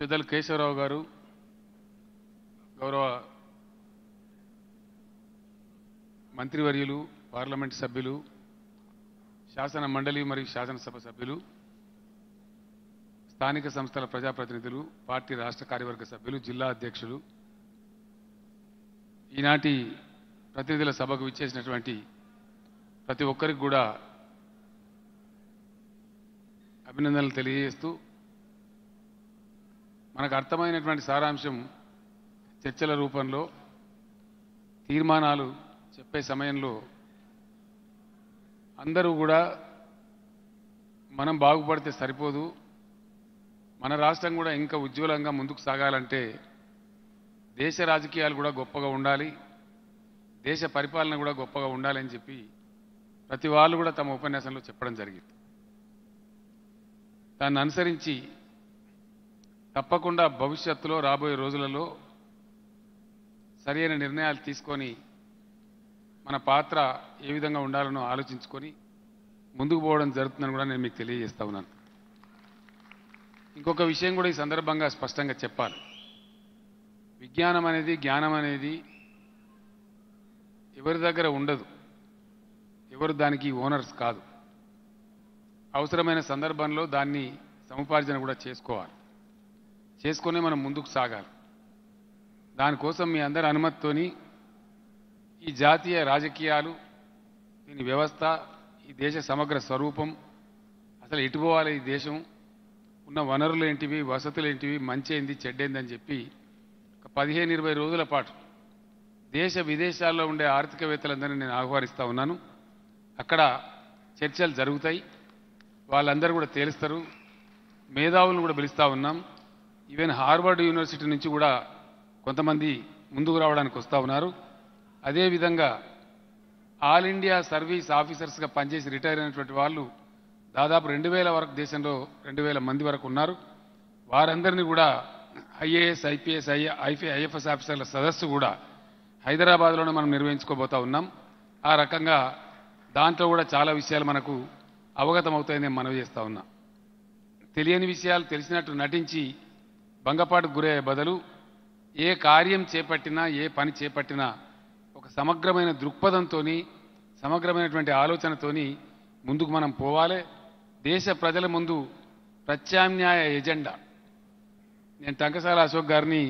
పెద్దలు కేశవరావు గారు గౌరవ మంత్రివర్యులు పార్లమెంట్ సభ్యులు శాసన మండలి మరియు శాసనసభ సభ్యులు స్థానిక సంస్థల ప్రజాప్రతినిధులు పార్టీ రాష్ట్ర కార్యవర్గ సభ్యులు జిల్లా అధ్యక్షులు ఈనాటి ప్రతినిధుల సభకు విచ్చేసినటువంటి ప్రతి ఒక్కరికి కూడా అభినందనలు తెలియజేస్తూ మనకు అర్థమైనటువంటి సారాంశం చర్చల రూపంలో తీర్మానాలు చెప్పే సమయంలో అందరూ కూడా మనం బాగుపడితే సరిపోదు మన రాష్ట్రం కూడా ఇంకా ఉజ్వలంగా ముందుకు సాగాలంటే దేశ రాజకీయాలు కూడా గొప్పగా ఉండాలి దేశ పరిపాలన కూడా గొప్పగా ఉండాలని చెప్పి ప్రతి వాళ్ళు కూడా తమ ఉపన్యాసంలో చెప్పడం జరిగింది దాన్ని అనుసరించి తప్పకుండా భవిష్యత్తులో రాబోయే రోజులలో సరైన నిర్ణయాలు తీసుకొని మన పాత్ర ఏ విధంగా ఉండాలనో ఆలోచించుకొని ముందుకు పోవడం జరుగుతుందని కూడా నేను మీకు తెలియజేస్తా ఉన్నాను ఇంకొక విషయం కూడా ఈ సందర్భంగా స్పష్టంగా చెప్పాలి విజ్ఞానం అనేది జ్ఞానం అనేది ఎవరి దగ్గర ఉండదు ఎవరు దానికి ఓనర్స్ కాదు అవసరమైన సందర్భంలో దాన్ని సముపార్జన కూడా చేసుకోవాలి చేసుకొని మనం ముందుకు సాగాలి దానికోసం మీ అందరి అనుమతితోని ఈ జాతీయ రాజకీయాలు దీని వ్యవస్థ ఈ దేశ సమగ్ర స్వరూపం అసలు ఎటుపోవాలి ఈ దేశం ఉన్న వనరులు ఏంటివి వసతులు ఏంటివి మంచేంది చెడ్డేందని చెప్పి ఒక పదిహేను ఇరవై రోజుల పాటు దేశ విదేశాల్లో ఉండే ఆర్థికవేత్తలందరినీ నేను ఆహ్వానిస్తూ ఉన్నాను అక్కడ చర్చలు జరుగుతాయి వాళ్ళందరూ కూడా తేలుస్తారు మేధావులను కూడా పిలుస్తూ ఉన్నాం ఈవెన్ హార్వర్డ్ యూనివర్సిటీ నుంచి కూడా కొంతమంది ముందుకు రావడానికి వస్తూ ఉన్నారు అదేవిధంగా ఆల్ ఇండియా సర్వీస్ ఆఫీసర్స్గా పనిచేసి రిటైర్ అయినటువంటి వాళ్ళు దాదాపు రెండు వేల వరకు దేశంలో రెండు వేల మంది వరకు ఉన్నారు వారందరినీ కూడా ఐఏఎస్ ఐపీఎస్ ఐ ఐఎఫ్ఎస్ ఆఫీసర్ల సదస్సు కూడా హైదరాబాద్లోనే మనం నిర్వహించుకోబోతా ఉన్నాం ఆ రకంగా దాంట్లో కూడా చాలా విషయాలు మనకు అవగతమవుతాయని మనవి చేస్తూ ఉన్నా తెలియని విషయాలు తెలిసినట్టు నటించి భంగపాటు గురయ్యే బదులు ఏ కార్యం చేపట్టినా ఏ పని చేపట్టినా ఒక సమగ్రమైన దృక్పథంతో సమగ్రమైనటువంటి ఆలోచనతోని ముందుకు మనం పోవాలి దేశ ప్రజల ముందు ప్రత్యామ్నాయ ఎజెండా నేను టంకసాల అశోక్ గారిని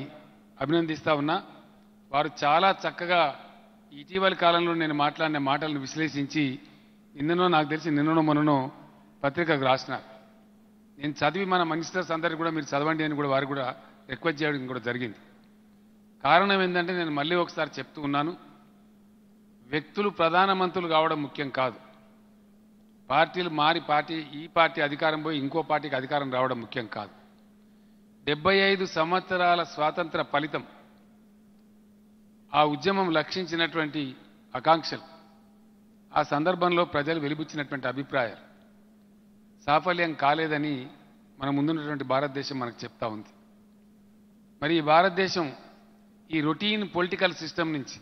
అభినందిస్తా ఉన్నా వారు చాలా చక్కగా ఇటీవల కాలంలో నేను మాట్లాడిన మాటలను విశ్లేషించి నిన్ననో నాకు తెలిసి నిన్ననో మొన్ననో పత్రికకు రాసినారు నేను చదివి మన మినిస్టర్స్ అందరికీ కూడా మీరు చదవండి అని కూడా వారు కూడా రిక్వెస్ట్ చేయడం కూడా జరిగింది కారణం ఏంటంటే నేను మళ్ళీ ఒకసారి చెప్తూ ఉన్నాను వ్యక్తులు ప్రధానమంత్రులు కావడం ముఖ్యం కాదు పార్టీలు మారి పార్టీ ఈ పార్టీ అధికారం పోయి ఇంకో పార్టీకి అధికారం రావడం ముఖ్యం కాదు డెబ్బై ఐదు సంవత్సరాల స్వాతంత్ర ఫలితం ఆ ఉద్యమం లక్షించినటువంటి ఆకాంక్షలు ఆ సందర్భంలో ప్రజలు వెలిబుచ్చినటువంటి అభిప్రాయాలు సాఫల్యం కాలేదని మన ముందున్నటువంటి భారతదేశం మనకు చెప్తా ఉంది మరి ఈ భారతదేశం ఈ రొటీన్ పొలిటికల్ సిస్టమ్ నుంచి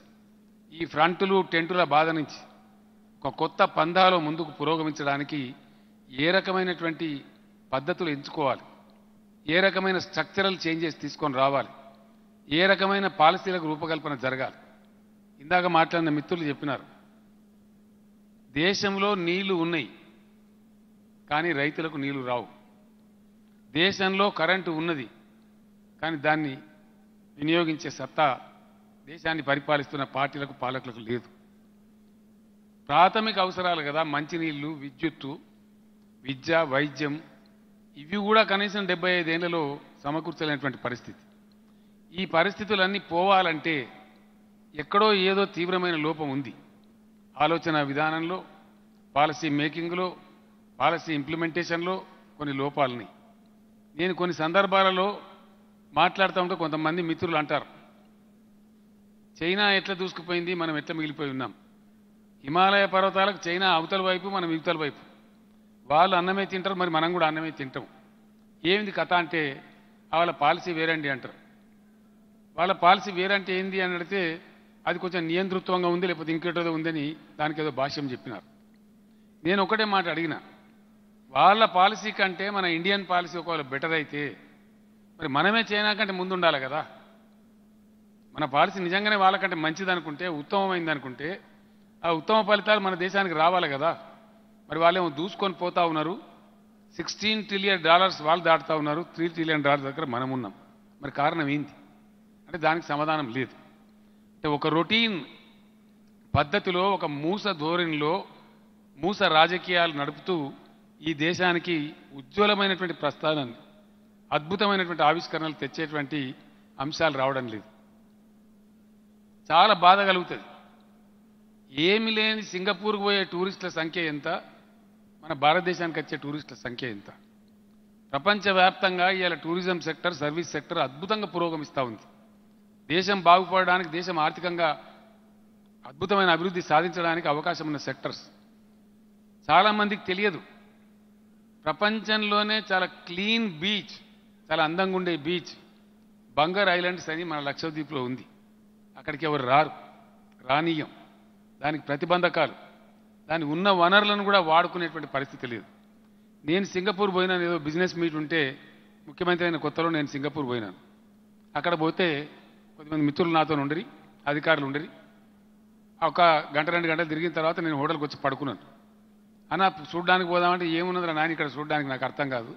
ఈ ఫ్రంటులు టెంటుల బాధ నుంచి ఒక కొత్త పందాలో ముందుకు పురోగమించడానికి ఏ రకమైనటువంటి పద్ధతులు ఎంచుకోవాలి ఏ రకమైన స్ట్రక్చరల్ చేంజెస్ తీసుకొని రావాలి ఏ రకమైన పాలసీలకు రూపకల్పన జరగాలి ఇందాక మాట్లాడిన మిత్రులు చెప్పినారు దేశంలో నీళ్లు ఉన్నాయి కానీ రైతులకు నీళ్లు రావు దేశంలో కరెంటు ఉన్నది కానీ దాన్ని వినియోగించే సత్తా దేశాన్ని పరిపాలిస్తున్న పార్టీలకు పాలకులకు లేదు ప్రాథమిక అవసరాలు కదా మంచినీళ్ళు విద్యుత్తు విద్య వైద్యం ఇవి కూడా కనీసం డెబ్బై ఐదేళ్లలో సమకూర్చలేనటువంటి పరిస్థితి ఈ పరిస్థితులన్నీ పోవాలంటే ఎక్కడో ఏదో తీవ్రమైన లోపం ఉంది ఆలోచన విధానంలో పాలసీ మేకింగ్లో పాలసీ ఇంప్లిమెంటేషన్లో కొన్ని లోపాలని నేను కొన్ని సందర్భాలలో మాట్లాడుతూ ఉంటే కొంతమంది మిత్రులు అంటారు చైనా ఎట్లా దూసుకుపోయింది మనం ఎట్లా మిగిలిపోయి ఉన్నాం హిమాలయ పర్వతాలకు చైనా అవతల వైపు మనం ఇవతల వైపు వాళ్ళు అన్నమే తింటారు మరి మనం కూడా అన్నమే తింటాం ఏమిది కథ అంటే వాళ్ళ పాలసీ వేరండి అంటారు వాళ్ళ పాలసీ వేరంటే ఏంది అని అడిగితే అది కొంచెం నియంతృత్వంగా ఉంది లేకపోతే ఇంకేటో ఉందని దానికి ఏదో భాష్యం చెప్పినారు నేను ఒకటే మాట అడిగినా వాళ్ళ పాలసీ కంటే మన ఇండియన్ పాలసీ ఒకవేళ బెటర్ అయితే మరి మనమే చైనా కంటే ముందు ఉండాలి కదా మన పాలసీ నిజంగానే వాళ్ళకంటే మంచిది అనుకుంటే ఉత్తమమైంది అనుకుంటే ఆ ఉత్తమ ఫలితాలు మన దేశానికి రావాలి కదా మరి వాళ్ళేమో దూసుకొని పోతా ఉన్నారు సిక్స్టీన్ ట్రిలియన్ డాలర్స్ వాళ్ళు దాటుతూ ఉన్నారు త్రీ ట్రిలియన్ డాలర్ దగ్గర మనం ఉన్నాం మరి కారణం ఏంటి అంటే దానికి సమాధానం లేదు అంటే ఒక రొటీన్ పద్ధతిలో ఒక మూస ధోరణిలో మూస రాజకీయాలు నడుపుతూ ఈ దేశానికి ఉజ్వలమైనటువంటి ప్రస్థానాన్ని అద్భుతమైనటువంటి ఆవిష్కరణలు తెచ్చేటువంటి అంశాలు రావడం లేదు చాలా బాధ కలుగుతుంది ఏమి లేని సింగపూర్కు పోయే టూరిస్టుల సంఖ్య ఎంత మన భారతదేశానికి వచ్చే టూరిస్టుల సంఖ్య ఎంత ప్రపంచవ్యాప్తంగా ఇవాళ టూరిజం సెక్టర్ సర్వీస్ సెక్టర్ అద్భుతంగా పురోగమిస్తూ ఉంది దేశం బాగుపడడానికి దేశం ఆర్థికంగా అద్భుతమైన అభివృద్ధి సాధించడానికి అవకాశం ఉన్న సెక్టర్స్ చాలామందికి తెలియదు ప్రపంచంలోనే చాలా క్లీన్ బీచ్ చాలా అందంగా ఉండే బీచ్ బంగర్ ఐలాండ్స్ అని మన లక్షద్వీప్లో ఉంది అక్కడికి ఎవరు రారు రానీయం దానికి ప్రతిబంధకాలు దాని ఉన్న వనరులను కూడా వాడుకునేటువంటి పరిస్థితి లేదు నేను సింగపూర్ పోయినాను ఏదో బిజినెస్ మీట్ ఉంటే ముఖ్యమంత్రి అయిన కొత్తలో నేను సింగపూర్ పోయినాను అక్కడ పోతే కొంతమంది మిత్రులు నాతో ఉండరి అధికారులు ఉండరి ఒక గంట రెండు గంటలు తిరిగిన తర్వాత నేను హోటల్కి వచ్చి పడుకున్నాను అన్న చూడడానికి పోదామంటే ఏమున్నది నాయన ఇక్కడ చూడడానికి నాకు అర్థం కాదు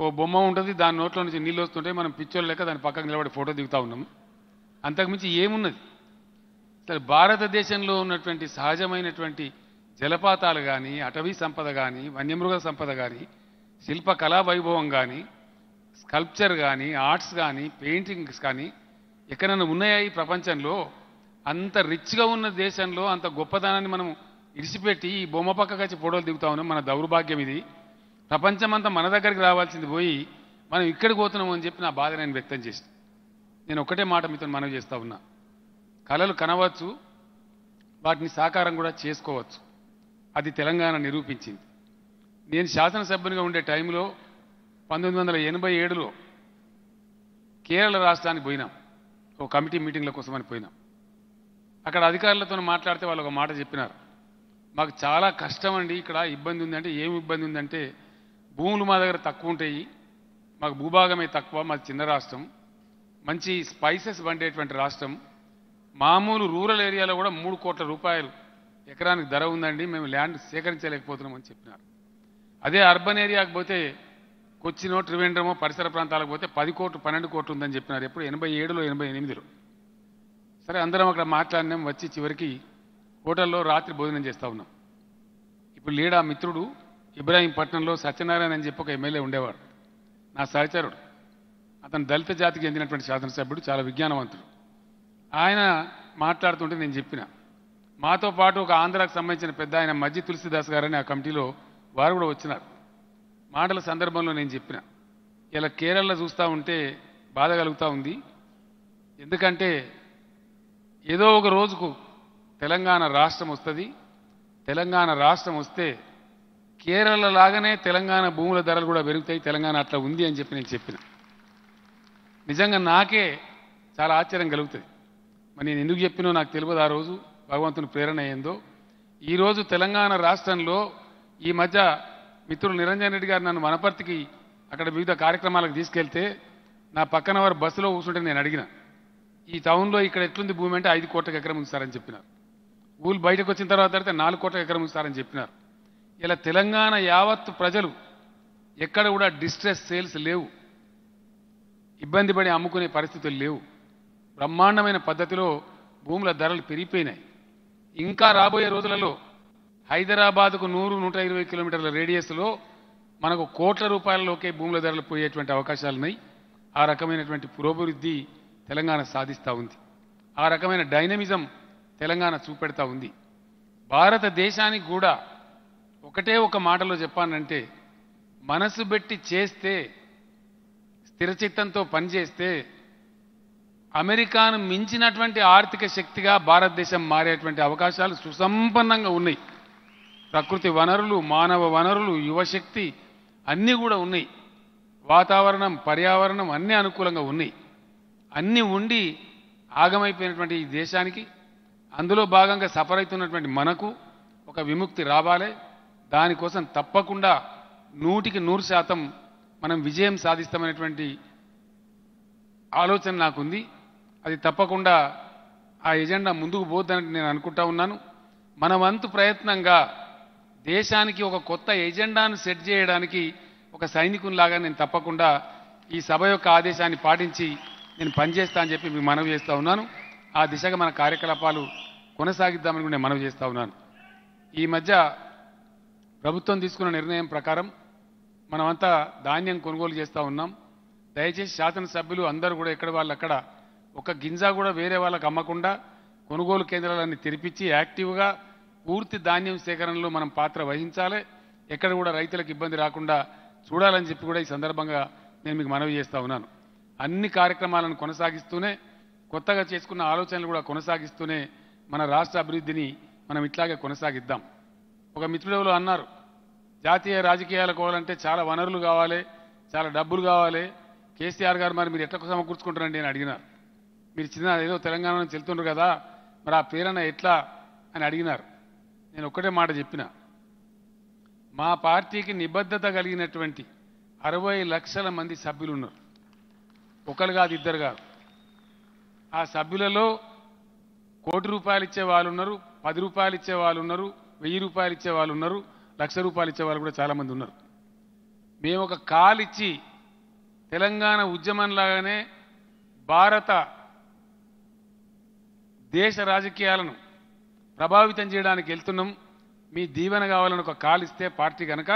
ఓ బొమ్మ ఉంటుంది దాని నోట్లో నుంచి నీళ్ళు వస్తుంటే మనం పిక్చర్ లెక్క దాని పక్కకు నిలబడి ఫోటో దిగుతూ ఉన్నాం అంతకుమించి ఏమున్నది సరే భారతదేశంలో ఉన్నటువంటి సహజమైనటువంటి జలపాతాలు కానీ అటవీ సంపద కానీ వన్యమృగ సంపద కానీ శిల్ప కళా వైభవం కానీ స్కల్ప్చర్ కానీ ఆర్ట్స్ కానీ పెయింటింగ్స్ కానీ ఎక్కడైనా ఉన్నాయా ఈ ప్రపంచంలో అంత రిచ్గా ఉన్న దేశంలో అంత గొప్పదనాన్ని మనం ఇడిచిపెట్టి ఈ బొమ్మ పక్కకు వచ్చి ఫోటోలు దిగుతా ఉన్నాం మన దౌర్భాగ్యం ఇది ప్రపంచమంతా మన దగ్గరికి రావాల్సింది పోయి మనం ఇక్కడికి పోతున్నాం అని చెప్పి నా బాధ నేను వ్యక్తం చేసి నేను ఒకటే మాట మీతో మనవి చేస్తా ఉన్నా కళలు కనవచ్చు వాటిని సాకారం కూడా చేసుకోవచ్చు అది తెలంగాణ నిరూపించింది నేను శాసనసభ్యునిగా ఉండే టైంలో పంతొమ్మిది వందల ఎనభై ఏడులో కేరళ రాష్ట్రానికి పోయినాం ఒక కమిటీ మీటింగ్ల కోసమని పోయినాం అక్కడ అధికారులతో మాట్లాడితే వాళ్ళు ఒక మాట చెప్పినారు మాకు చాలా కష్టం అండి ఇక్కడ ఇబ్బంది ఉందంటే ఏమి ఇబ్బంది ఉందంటే భూములు మా దగ్గర తక్కువ ఉంటాయి మాకు భూభాగమే తక్కువ మాది చిన్న రాష్ట్రం మంచి స్పైసెస్ పండేటువంటి రాష్ట్రం మామూలు రూరల్ ఏరియాలో కూడా మూడు కోట్ల రూపాయలు ఎకరానికి ధర ఉందండి మేము ల్యాండ్ సేకరించలేకపోతున్నామని చెప్పినారు అదే అర్బన్ ఏరియాకి పోతే కొచ్చినో త్రివేంద్రమో పరిసర ప్రాంతాలకు పోతే పది కోట్లు పన్నెండు కోట్లు ఉందని చెప్పినారు ఎప్పుడు ఎనభై ఏడులో ఎనభై ఎనిమిదిలో సరే అందరం అక్కడ మాట్లాడినాం వచ్చి చివరికి హోటల్లో రాత్రి భోజనం చేస్తూ ఉన్నాం ఇప్పుడు లీడా మిత్రుడు ఇబ్రాహీంపట్నంలో సత్యనారాయణ అని చెప్పి ఒక ఎమ్మెల్యే ఉండేవాడు నా సహచరుడు అతను దళిత జాతికి చెందినటువంటి శాసనసభ్యుడు చాలా విజ్ఞానవంతుడు ఆయన మాట్లాడుతుంటే నేను చెప్పిన మాతో పాటు ఒక ఆంధ్రాకు సంబంధించిన పెద్ద ఆయన మజ్జి తులసిదాస్ గారని ఆ కమిటీలో వారు కూడా వచ్చినారు మాటల సందర్భంలో నేను చెప్పిన ఇలా కేరళలో చూస్తూ ఉంటే బాధ కలుగుతూ ఉంది ఎందుకంటే ఏదో ఒక రోజుకు తెలంగాణ రాష్ట్రం వస్తుంది తెలంగాణ రాష్ట్రం వస్తే కేరళ లాగానే తెలంగాణ భూముల ధరలు కూడా పెరుగుతాయి తెలంగాణ అట్లా ఉంది అని చెప్పి నేను చెప్పిన నిజంగా నాకే చాలా ఆశ్చర్యం కలుగుతుంది మరి నేను ఎందుకు చెప్పినో నాకు తెలియదు ఆ రోజు భగవంతుని ప్రేరణ అయ్యిందో ఈరోజు తెలంగాణ రాష్ట్రంలో ఈ మధ్య మిత్రులు నిరంజన్ రెడ్డి గారు నన్ను వనపర్తికి అక్కడ వివిధ కార్యక్రమాలకు తీసుకెళ్తే నా పక్కన వారు బస్సులో కూర్చుంటే నేను అడిగిన ఈ టౌన్లో ఇక్కడ ఎట్లుంది భూమి అంటే ఐదు కోట్ల ఎకరం ఉంది సార్ అని చెప్పినారు ఊళ్ళు బయటకు వచ్చిన తర్వాత అయితే నాలుగు కోట్ల ఎకరం ఇస్తారని చెప్పినారు ఇలా తెలంగాణ యావత్ ప్రజలు ఎక్కడ కూడా డిస్ట్రెస్ సేల్స్ లేవు ఇబ్బంది పడి అమ్ముకునే పరిస్థితులు లేవు బ్రహ్మాండమైన పద్ధతిలో భూముల ధరలు పెరిగిపోయినాయి ఇంకా రాబోయే రోజులలో హైదరాబాద్కు నూరు నూట ఇరవై కిలోమీటర్ల రేడియస్లో మనకు కోట్ల రూపాయలలోకే భూముల ధరలు పోయేటువంటి అవకాశాలు ఉన్నాయి ఆ రకమైనటువంటి పురోభివృద్ధి తెలంగాణ సాధిస్తూ ఉంది ఆ రకమైన డైనమిజం తెలంగాణ చూపెడతా ఉంది భారతదేశానికి కూడా ఒకటే ఒక మాటలో చెప్పానంటే మనసు పెట్టి చేస్తే స్థిరచిత్తంతో పనిచేస్తే అమెరికాను మించినటువంటి ఆర్థిక శక్తిగా భారతదేశం మారేటువంటి అవకాశాలు సుసంపన్నంగా ఉన్నాయి ప్రకృతి వనరులు మానవ వనరులు యువశక్తి అన్నీ కూడా ఉన్నాయి వాతావరణం పర్యావరణం అన్నీ అనుకూలంగా ఉన్నాయి అన్నీ ఉండి ఆగమైపోయినటువంటి ఈ దేశానికి అందులో భాగంగా సఫర్ అవుతున్నటువంటి మనకు ఒక విముక్తి రావాలి దానికోసం తప్పకుండా నూటికి నూరు శాతం మనం విజయం సాధిస్తామనేటువంటి ఆలోచన నాకుంది అది తప్పకుండా ఆ ఎజెండా ముందుకు పోద్దని నేను అనుకుంటా ఉన్నాను మన వంతు ప్రయత్నంగా దేశానికి ఒక కొత్త ఎజెండాను సెట్ చేయడానికి ఒక సైనికునిలాగా నేను తప్పకుండా ఈ సభ యొక్క ఆదేశాన్ని పాటించి నేను పనిచేస్తా అని చెప్పి మీకు మనవి చేస్తూ ఉన్నాను ఆ దిశగా మన కార్యకలాపాలు కొనసాగిద్దామని నేను మనవి చేస్తా ఉన్నాను ఈ మధ్య ప్రభుత్వం తీసుకున్న నిర్ణయం ప్రకారం మనమంతా ధాన్యం కొనుగోలు చేస్తూ ఉన్నాం దయచేసి శాసనసభ్యులు అందరూ కూడా ఎక్కడ వాళ్ళు అక్కడ ఒక గింజ కూడా వేరే వాళ్ళకు అమ్మకుండా కొనుగోలు కేంద్రాలన్నీ తెరిపించి యాక్టివ్గా పూర్తి ధాన్యం సేకరణలో మనం పాత్ర వహించాలి ఎక్కడ కూడా రైతులకు ఇబ్బంది రాకుండా చూడాలని చెప్పి కూడా ఈ సందర్భంగా నేను మీకు మనవి చేస్తూ ఉన్నాను అన్ని కార్యక్రమాలను కొనసాగిస్తూనే కొత్తగా చేసుకున్న ఆలోచనలు కూడా కొనసాగిస్తూనే మన రాష్ట్ర అభివృద్ధిని మనం ఇట్లాగే కొనసాగిద్దాం ఒక మిత్రుడెవరు అన్నారు జాతీయ రాజకీయాలు కోవాలంటే చాలా వనరులు కావాలి చాలా డబ్బులు కావాలి కేసీఆర్ గారు మరి మీరు ఎట్లా సమకూర్చుకుంటారండి అని అడిగినారు మీరు చిన్న ఏదో తెలంగాణ నుంచి వెళ్తుండ్రు కదా మరి ఆ ప్రేరణ ఎట్లా అని అడిగినారు నేను ఒక్కటే మాట చెప్పిన మా పార్టీకి నిబద్ధత కలిగినటువంటి అరవై లక్షల మంది సభ్యులు ఉన్నారు ఒకరు కాదు ఇద్దరు కాదు ఆ సభ్యులలో కోటి రూపాయలు ఇచ్చే వాళ్ళు ఉన్నారు పది రూపాయలు ఇచ్చే వాళ్ళు ఉన్నారు వెయ్యి రూపాయలు ఇచ్చే వాళ్ళు ఉన్నారు లక్ష రూపాయలు ఇచ్చే వాళ్ళు కూడా చాలామంది ఉన్నారు మేము ఒక కాల్ ఇచ్చి తెలంగాణ ఉద్యమంలాగానే భారత దేశ రాజకీయాలను ప్రభావితం చేయడానికి వెళ్తున్నాం మీ దీవెన కావాలని ఒక కాల్ ఇస్తే పార్టీ కనుక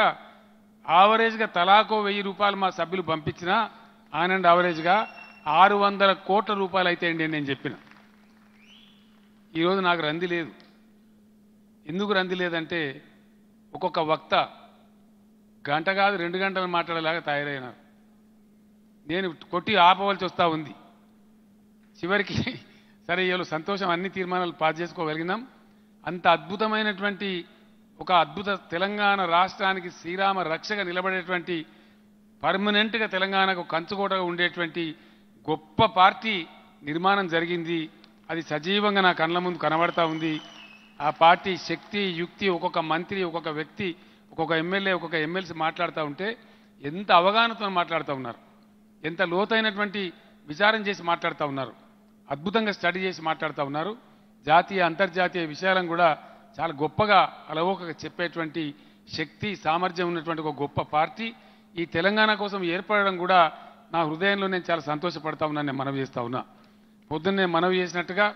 ఆవరేజ్గా తలాకో వెయ్యి రూపాయలు మా సభ్యులు పంపించినా ఆనండ్ ఆవరేజ్గా ఆరు వందల కోట్ల రూపాయలు అయితే అండి నేను చెప్పిన ఈరోజు నాకు రంది లేదు ఎందుకు రంది లేదంటే ఒక్కొక్క వక్త గంట కాదు రెండు గంటలు మాట్లాడేలాగా తయారైనారు నేను కొట్టి ఆపవలసి వస్తూ ఉంది చివరికి సరే వీళ్ళు సంతోషం అన్ని తీర్మానాలు పాస్ చేసుకోగలిగినాం అంత అద్భుతమైనటువంటి ఒక అద్భుత తెలంగాణ రాష్ట్రానికి శ్రీరామ రక్షగా నిలబడేటువంటి పర్మనెంట్గా తెలంగాణకు కంచుకోటగా ఉండేటువంటి గొప్ప పార్టీ నిర్మాణం జరిగింది అది సజీవంగా నా కళ్ళ ముందు కనబడతా ఉంది ఆ పార్టీ శక్తి యుక్తి ఒక్కొక్క మంత్రి ఒక్కొక్క వ్యక్తి ఒక్కొక్క ఎమ్మెల్యే ఒక్కొక్క ఎమ్మెల్సీ మాట్లాడుతూ ఉంటే ఎంత అవగాహనతో మాట్లాడుతూ ఉన్నారు ఎంత లోతైనటువంటి విచారం చేసి మాట్లాడుతూ ఉన్నారు అద్భుతంగా స్టడీ చేసి మాట్లాడుతూ ఉన్నారు జాతీయ అంతర్జాతీయ విషయాలను కూడా చాలా గొప్పగా అలవోకగా చెప్పేటువంటి శక్తి సామర్థ్యం ఉన్నటువంటి ఒక గొప్ప పార్టీ ఈ తెలంగాణ కోసం ఏర్పడడం కూడా నా హృదయంలో నేను చాలా సంతోషపడతా ఉన్నాను నేను మనవి చేస్తా ఉన్నాను పొద్దున్నే మనవి చేసినట్టుగా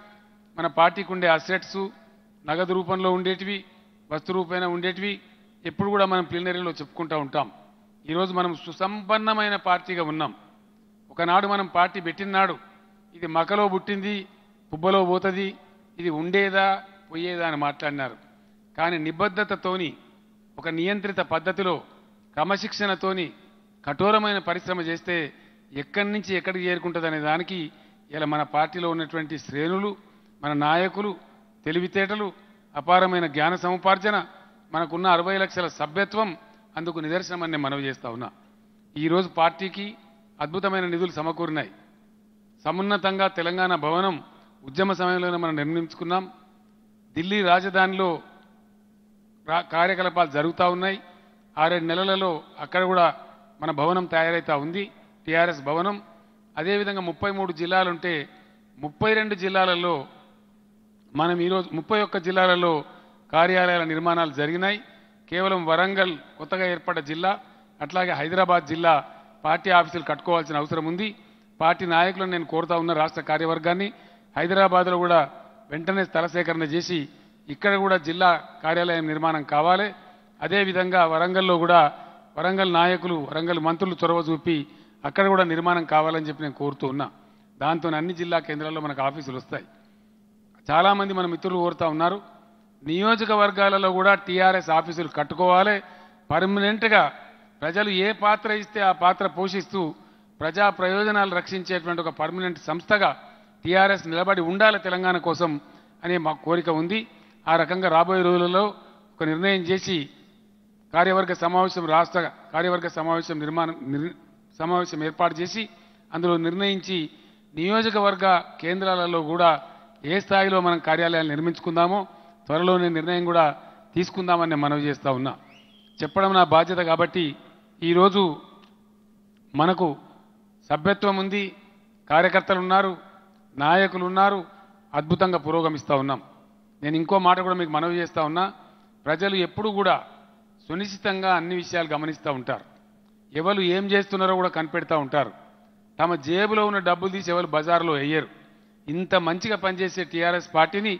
మన పార్టీకి ఉండే అసెట్స్ నగదు రూపంలో ఉండేటివి వస్తు రూపమైన ఉండేటివి ఎప్పుడు కూడా మనం ప్లీనరీలో చెప్పుకుంటూ ఉంటాం ఈరోజు మనం సుసంపన్నమైన పార్టీగా ఉన్నాం ఒకనాడు మనం పార్టీ పెట్టినాడు ఇది మకలో పుట్టింది పుబ్బలో పోతుంది ఇది ఉండేదా పోయేదా అని మాట్లాడినారు కానీ నిబద్ధతతోని ఒక నియంత్రిత పద్ధతిలో క్రమశిక్షణతోని కఠోరమైన పరిశ్రమ చేస్తే ఎక్కడి నుంచి ఎక్కడికి చేరుకుంటుంది అనే దానికి ఇలా మన పార్టీలో ఉన్నటువంటి శ్రేణులు మన నాయకులు తెలివితేటలు అపారమైన జ్ఞాన సముపార్జన మనకున్న అరవై లక్షల సభ్యత్వం అందుకు నిదర్శనమని నేను మనవి చేస్తా ఉన్నా ఈరోజు పార్టీకి అద్భుతమైన నిధులు సమకూరినాయి సమున్నతంగా తెలంగాణ భవనం ఉద్యమ సమయంలోనే మనం నిర్మించుకున్నాం ఢిల్లీ రాజధానిలో కార్యకలాపాలు జరుగుతూ ఉన్నాయి ఆరేడు నెలలలో అక్కడ కూడా మన భవనం తయారైతా ఉంది టీఆర్ఎస్ భవనం అదేవిధంగా ముప్పై మూడు జిల్లాలుంటే ముప్పై రెండు జిల్లాలలో మనం ఈరోజు ముప్పై ఒక్క జిల్లాలలో కార్యాలయాల నిర్మాణాలు జరిగినాయి కేవలం వరంగల్ కొత్తగా ఏర్పడ్డ జిల్లా అట్లాగే హైదరాబాద్ జిల్లా పార్టీ ఆఫీసులు కట్టుకోవాల్సిన అవసరం ఉంది పార్టీ నాయకులను నేను కోరుతా ఉన్న రాష్ట్ర కార్యవర్గాన్ని హైదరాబాద్లో కూడా వెంటనే స్థల సేకరణ చేసి ఇక్కడ కూడా జిల్లా కార్యాలయం నిర్మాణం కావాలి అదేవిధంగా వరంగల్లో కూడా వరంగల్ నాయకులు వరంగల్ మంత్రులు చొరవ చూపి అక్కడ కూడా నిర్మాణం కావాలని చెప్పి నేను కోరుతూ ఉన్నా దాంతో అన్ని జిల్లా కేంద్రాల్లో మనకు ఆఫీసులు వస్తాయి చాలామంది మన మిత్రులు కోరుతూ ఉన్నారు నియోజకవర్గాలలో కూడా టీఆర్ఎస్ ఆఫీసులు కట్టుకోవాలి పర్మనెంట్గా ప్రజలు ఏ పాత్ర ఇస్తే ఆ పాత్ర పోషిస్తూ ప్రజా ప్రయోజనాలు రక్షించేటువంటి ఒక పర్మనెంట్ సంస్థగా టీఆర్ఎస్ నిలబడి ఉండాలి తెలంగాణ కోసం అనే మా కోరిక ఉంది ఆ రకంగా రాబోయే రోజులలో ఒక నిర్ణయం చేసి కార్యవర్గ సమావేశం రాష్ట్ర కార్యవర్గ సమావేశం నిర్మాణం సమావేశం ఏర్పాటు చేసి అందులో నిర్ణయించి నియోజకవర్గ కేంద్రాలలో కూడా ఏ స్థాయిలో మనం కార్యాలయాలు నిర్మించుకుందామో త్వరలోనే నిర్ణయం కూడా తీసుకుందామని మనవి చేస్తూ ఉన్నా చెప్పడం నా బాధ్యత కాబట్టి ఈరోజు మనకు సభ్యత్వం ఉంది కార్యకర్తలు ఉన్నారు నాయకులు ఉన్నారు అద్భుతంగా పురోగమిస్తూ ఉన్నాం నేను ఇంకో మాట కూడా మీకు మనవి చేస్తూ ఉన్నా ప్రజలు ఎప్పుడూ కూడా సునిశ్చితంగా అన్ని విషయాలు గమనిస్తూ ఉంటారు ఎవరు ఏం చేస్తున్నారో కూడా కనిపెడతా ఉంటారు తమ జేబులో ఉన్న డబ్బులు తీసి ఎవరు బజార్లో వేయరు ఇంత మంచిగా పనిచేసే టీఆర్ఎస్ పార్టీని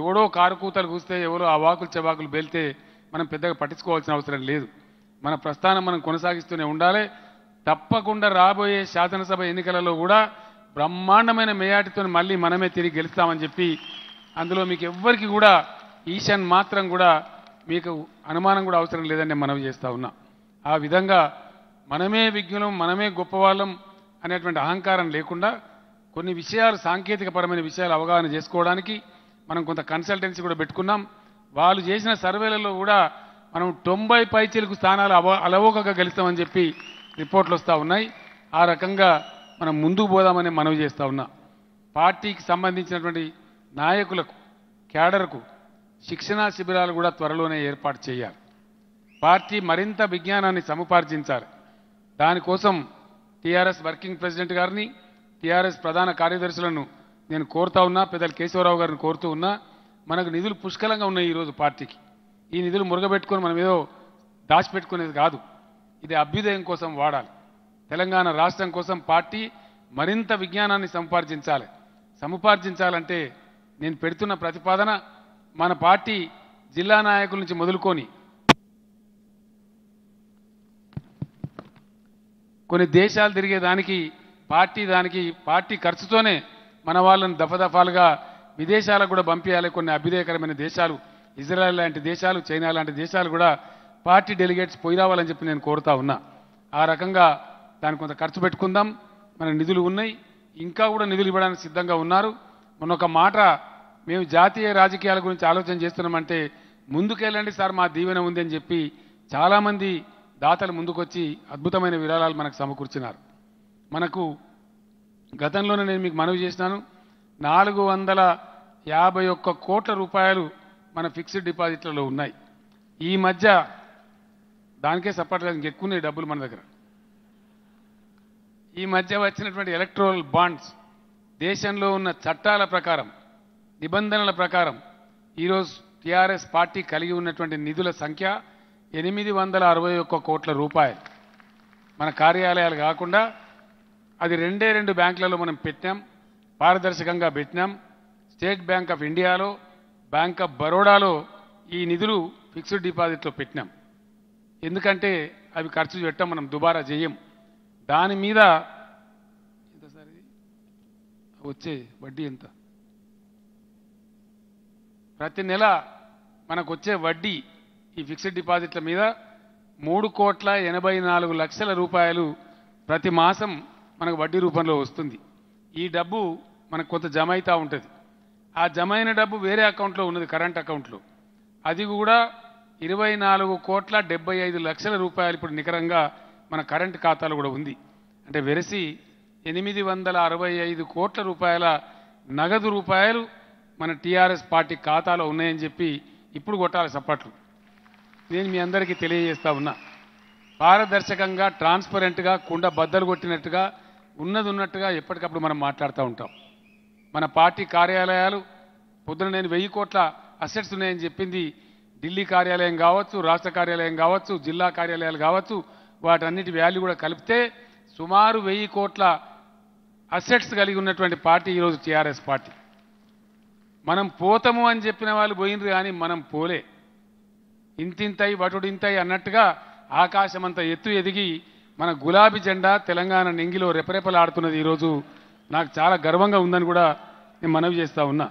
ఎవడో కారుకూతలు కూస్తే ఎవరో అవాకులు చెవాకులు బెల్తే మనం పెద్దగా పట్టించుకోవాల్సిన అవసరం లేదు మన ప్రస్థానం మనం కొనసాగిస్తూనే ఉండాలి తప్పకుండా రాబోయే శాసనసభ ఎన్నికలలో కూడా బ్రహ్మాండమైన మేయాటితో మళ్ళీ మనమే తిరిగి గెలుస్తామని చెప్పి అందులో మీకు ఎవ్వరికి కూడా ఈశాన్ మాత్రం కూడా మీకు అనుమానం కూడా అవసరం లేదని మనవి చేస్తా ఉన్నా ఆ విధంగా మనమే విజ్ఞులం మనమే గొప్పవాళ్ళం అనేటువంటి అహంకారం లేకుండా కొన్ని విషయాలు సాంకేతికపరమైన విషయాలు అవగాహన చేసుకోవడానికి మనం కొంత కన్సల్టెన్సీ కూడా పెట్టుకున్నాం వాళ్ళు చేసిన సర్వేలలో కూడా మనం తొంభై పైచీలకు స్థానాలు అవ అలవోకగా గెలుస్తామని చెప్పి రిపోర్ట్లు వస్తూ ఉన్నాయి ఆ రకంగా మనం ముందుకు పోదామని మనవి చేస్తూ ఉన్నా పార్టీకి సంబంధించినటువంటి నాయకులకు క్యాడర్కు శిక్షణా శిబిరాలు కూడా త్వరలోనే ఏర్పాటు చేయాలి పార్టీ మరింత విజ్ఞానాన్ని సముపార్జించాలి దానికోసం టీఆర్ఎస్ వర్కింగ్ ప్రెసిడెంట్ గారిని టీఆర్ఎస్ ప్రధాన కార్యదర్శులను నేను కోరుతా ఉన్నా పెద్దలు కేశవరావు గారిని కోరుతూ ఉన్నా మనకు నిధులు పుష్కలంగా ఉన్నాయి ఈరోజు పార్టీకి ఈ నిధులు మురగబెట్టుకొని మనం ఏదో దాచిపెట్టుకునేది కాదు ఇది అభ్యుదయం కోసం వాడాలి తెలంగాణ రాష్ట్రం కోసం పార్టీ మరింత విజ్ఞానాన్ని సంపార్జించాలి సముపార్జించాలంటే నేను పెడుతున్న ప్రతిపాదన మన పార్టీ జిల్లా నాయకుల నుంచి మొదలుకొని కొన్ని దేశాలు తిరిగేదానికి పార్టీ దానికి పార్టీ ఖర్చుతోనే మన వాళ్ళని దఫదఫాలుగా విదేశాలకు కూడా పంపించాలి కొన్ని అభ్యుదయకరమైన దేశాలు ఇజ్రాయెల్ లాంటి దేశాలు చైనా లాంటి దేశాలు కూడా పార్టీ డెలిగేట్స్ పోయి రావాలని చెప్పి నేను కోరుతా ఉన్నా ఆ రకంగా దాని కొంత ఖర్చు పెట్టుకుందాం మన నిధులు ఉన్నాయి ఇంకా కూడా నిధులు ఇవ్వడానికి సిద్ధంగా ఉన్నారు మన ఒక మాట మేము జాతీయ రాజకీయాల గురించి ఆలోచన చేస్తున్నామంటే ముందుకెళ్ళండి సార్ మా దీవెన ఉంది అని చెప్పి చాలామంది దాతలు ముందుకొచ్చి అద్భుతమైన విరాళాలు మనకు సమకూర్చినారు మనకు గతంలోనే నేను మీకు మనవి చేసినాను నాలుగు వందల యాభై ఒక్క కోట్ల రూపాయలు మన ఫిక్స్డ్ డిపాజిట్లలో ఉన్నాయి ఈ మధ్య దానికే సపోర్ట్ లేదు ఉన్నాయి డబ్బులు మన దగ్గర ఈ మధ్య వచ్చినటువంటి ఎలక్ట్రోల్ బాండ్స్ దేశంలో ఉన్న చట్టాల ప్రకారం నిబంధనల ప్రకారం ఈరోజు టీఆర్ఎస్ పార్టీ కలిగి ఉన్నటువంటి నిధుల సంఖ్య ఎనిమిది వందల అరవై ఒక్క కోట్ల రూపాయలు మన కార్యాలయాలు కాకుండా అది రెండే రెండు బ్యాంకులలో మనం పెట్టినాం పారదర్శకంగా పెట్టినాం స్టేట్ బ్యాంక్ ఆఫ్ ఇండియాలో బ్యాంక్ ఆఫ్ బరోడాలో ఈ నిధులు ఫిక్స్డ్ డిపాజిట్లో పెట్టినాం ఎందుకంటే అవి ఖర్చు పెట్టడం మనం దుబారా చేయం దాని మీద ఎంత వచ్చే వడ్డీ ఎంత ప్రతి నెల మనకు వచ్చే వడ్డీ ఈ ఫిక్స్డ్ డిపాజిట్ల మీద మూడు కోట్ల ఎనభై నాలుగు లక్షల రూపాయలు ప్రతి మాసం మనకు వడ్డీ రూపంలో వస్తుంది ఈ డబ్బు మనకు కొంత జమ అవుతూ ఉంటుంది ఆ జమ అయిన డబ్బు వేరే అకౌంట్లో ఉన్నది కరెంట్ అకౌంట్లో అది కూడా ఇరవై నాలుగు కోట్ల డెబ్బై ఐదు లక్షల రూపాయలు ఇప్పుడు నికరంగా మన కరెంట్ ఖాతాలో కూడా ఉంది అంటే వెరసి ఎనిమిది వందల అరవై ఐదు కోట్ల రూపాయల నగదు రూపాయలు మన టీఆర్ఎస్ పార్టీ ఖాతాలో ఉన్నాయని చెప్పి ఇప్పుడు కొట్టాలి సప్పట్లు నేను మీ అందరికీ తెలియజేస్తా ఉన్నా పారదర్శకంగా ట్రాన్స్పరెంట్గా కుండ బద్దలు కొట్టినట్టుగా ఉన్నది ఉన్నట్టుగా ఎప్పటికప్పుడు మనం మాట్లాడుతూ ఉంటాం మన పార్టీ కార్యాలయాలు పొద్దున నేను వెయ్యి కోట్ల అసెట్స్ ఉన్నాయని చెప్పింది ఢిల్లీ కార్యాలయం కావచ్చు రాష్ట్ర కార్యాలయం కావచ్చు జిల్లా కార్యాలయాలు కావచ్చు వాటన్నిటి వాల్యూ కూడా కలిపితే సుమారు వెయ్యి కోట్ల అసెట్స్ కలిగి ఉన్నటువంటి పార్టీ ఈరోజు టీఆర్ఎస్ పార్టీ మనం పోతాము అని చెప్పిన వాళ్ళు పోయినరు కానీ మనం పోలే ఇంతింతై వటుడింతై అన్నట్టుగా ఆకాశమంత ఎత్తు ఎదిగి మన గులాబీ జెండా తెలంగాణ నెంగిలో రెపరెపలాడుతున్నది ఈరోజు నాకు చాలా గర్వంగా ఉందని కూడా నేను మనవి చేస్తూ ఉన్నా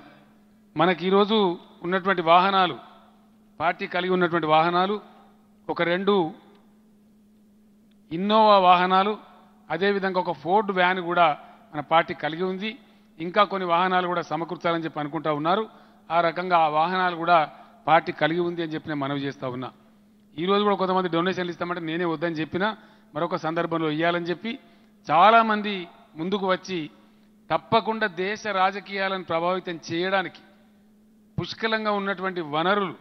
మనకి ఈరోజు ఉన్నటువంటి వాహనాలు పార్టీ కలిగి ఉన్నటువంటి వాహనాలు ఒక రెండు ఇన్నోవా వాహనాలు అదేవిధంగా ఒక ఫోర్డ్ వ్యాన్ కూడా మన పార్టీ కలిగి ఉంది ఇంకా కొన్ని వాహనాలు కూడా సమకూర్చాలని చెప్పి అనుకుంటా ఉన్నారు ఆ రకంగా ఆ వాహనాలు కూడా పార్టీ కలిగి ఉంది అని చెప్పి నేను మనవి చేస్తా ఉన్నా ఈరోజు కూడా కొంతమంది డొనేషన్లు ఇస్తామంటే నేనే వద్దని చెప్పినా మరొక సందర్భంలో ఇవ్వాలని చెప్పి చాలామంది ముందుకు వచ్చి తప్పకుండా దేశ రాజకీయాలను ప్రభావితం చేయడానికి పుష్కలంగా ఉన్నటువంటి వనరులు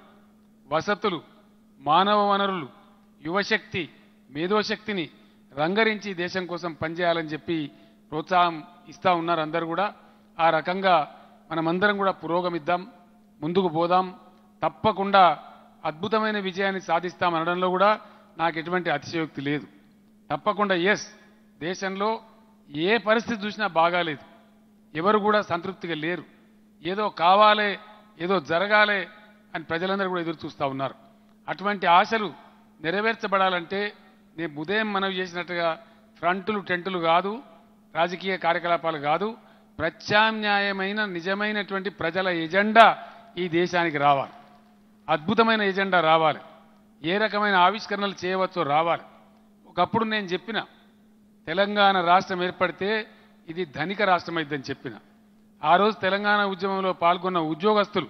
వసతులు మానవ వనరులు యువశక్తి మేధోశక్తిని రంగరించి దేశం కోసం పనిచేయాలని చెప్పి ప్రోత్సాహం ఇస్తూ ఉన్నారు అందరూ కూడా ఆ రకంగా మనమందరం కూడా పురోగమిద్దాం ముందుకు పోదాం తప్పకుండా అద్భుతమైన విజయాన్ని సాధిస్తామనడంలో కూడా నాకు ఎటువంటి అతిశయోక్తి లేదు తప్పకుండా ఎస్ దేశంలో ఏ పరిస్థితి చూసినా బాగాలేదు ఎవరు కూడా సంతృప్తిగా లేరు ఏదో కావాలే ఏదో జరగాలే అని ప్రజలందరూ కూడా ఎదురు చూస్తూ ఉన్నారు అటువంటి ఆశలు నెరవేర్చబడాలంటే నేను ఉదయం మనవి చేసినట్టుగా ఫ్రంటులు టెంటులు కాదు రాజకీయ కార్యకలాపాలు కాదు ప్రత్యామ్నాయమైన నిజమైనటువంటి ప్రజల ఎజెండా ఈ దేశానికి రావాలి అద్భుతమైన ఎజెండా రావాలి ఏ రకమైన ఆవిష్కరణలు చేయవచ్చో రావాలి ఒకప్పుడు నేను చెప్పిన తెలంగాణ రాష్ట్రం ఏర్పడితే ఇది ధనిక రాష్ట్రం అయిద్దని చెప్పిన ఆ రోజు తెలంగాణ ఉద్యమంలో పాల్గొన్న ఉద్యోగస్తులు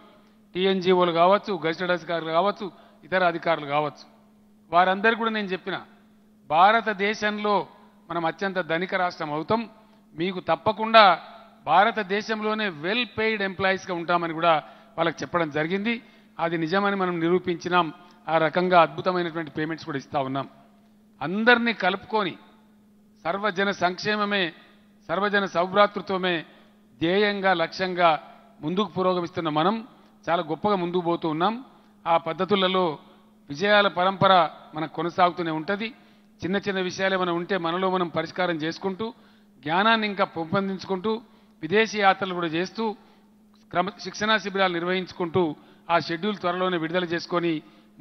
టీఎన్జిఓలు కావచ్చు గజిటెడ్ అధికారులు కావచ్చు ఇతర అధికారులు కావచ్చు వారందరూ కూడా నేను చెప్పిన భారతదేశంలో మనం అత్యంత ధనిక రాష్ట్రం అవుతాం మీకు తప్పకుండా భారతదేశంలోనే వెల్ పెయిడ్ ఎంప్లాయీస్గా ఉంటామని కూడా వాళ్ళకి చెప్పడం జరిగింది అది నిజమని మనం నిరూపించినాం ఆ రకంగా అద్భుతమైనటువంటి పేమెంట్స్ కూడా ఇస్తూ ఉన్నాం అందరినీ కలుపుకొని సర్వజన సంక్షేమమే సర్వజన సౌభ్రాతృత్వమే ధ్యేయంగా లక్ష్యంగా ముందుకు పురోగమిస్తున్న మనం చాలా గొప్పగా ముందుకు పోతూ ఉన్నాం ఆ పద్ధతులలో విజయాల పరంపర మనకు కొనసాగుతూనే ఉంటుంది చిన్న చిన్న విషయాలు ఏమైనా ఉంటే మనలో మనం పరిష్కారం చేసుకుంటూ జ్ఞానాన్ని ఇంకా పెంపొందించుకుంటూ విదేశీ యాత్రలు కూడా చేస్తూ క్రమ శిక్షణా శిబిరాలు నిర్వహించుకుంటూ ఆ షెడ్యూల్ త్వరలోనే విడుదల చేసుకొని